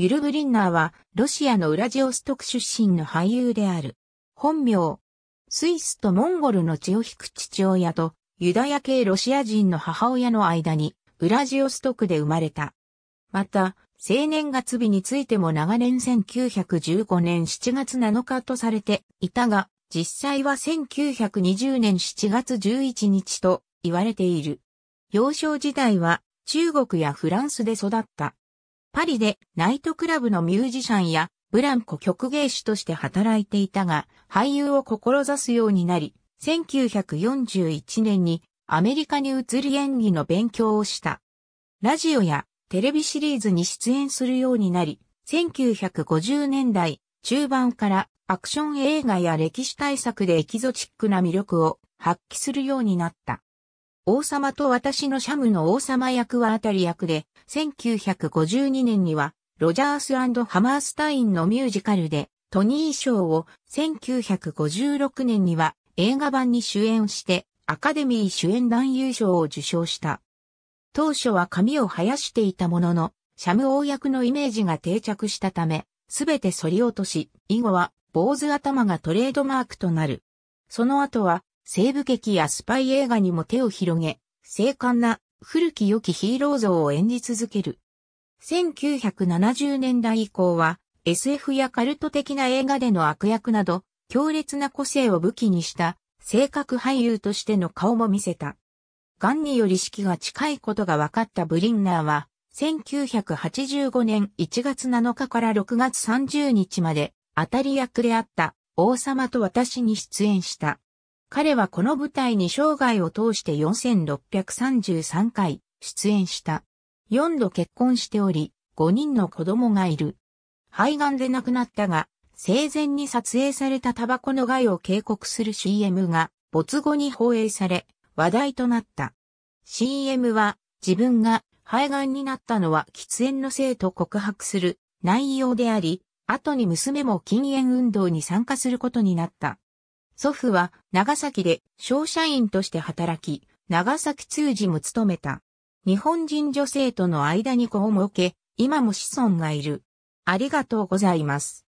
ユル・ブリンナーは、ロシアのウラジオストク出身の俳優である。本名。スイスとモンゴルの血を引く父親と、ユダヤ系ロシア人の母親の間に、ウラジオストクで生まれた。また、青年月日についても長年1915年7月7日とされていたが、実際は1920年7月11日と言われている。幼少時代は中国やフランスで育った。パリでナイトクラブのミュージシャンやブランコ曲芸師として働いていたが、俳優を志すようになり、1941年にアメリカに移り演技の勉強をした。ラジオやテレビシリーズに出演するようになり、1950年代中盤からアクション映画や歴史大作でエキゾチックな魅力を発揮するようになった。王様と私のシャムの王様役はあたり役で、1952年には、ロジャースハマースタインのミュージカルで、トニー賞を1956年には映画版に主演して、アカデミー主演男優賞を受賞した。当初は髪を生やしていたものの、シャム王役のイメージが定着したため、すべて反り落とし、以後は坊主頭がトレードマークとなる。その後は、西部劇やスパイ映画にも手を広げ、精悍な古き良きヒーロー像を演じ続ける。1970年代以降は SF やカルト的な映画での悪役など強烈な個性を武器にした性格俳優としての顔も見せた。ガンにより死期が近いことが分かったブリンナーは1985年1月7日から6月30日まで当たり役であった王様と私に出演した。彼はこの舞台に生涯を通して4633回出演した。4度結婚しており、5人の子供がいる。肺がんで亡くなったが、生前に撮影されたタバコの害を警告する CM が没後に放映され、話題となった。CM は自分が肺がんになったのは喫煙のせいと告白する内容であり、後に娘も禁煙運動に参加することになった。祖父は長崎で商社員として働き、長崎通事も務めた。日本人女性との間に子を設け、今も子孫がいる。ありがとうございます。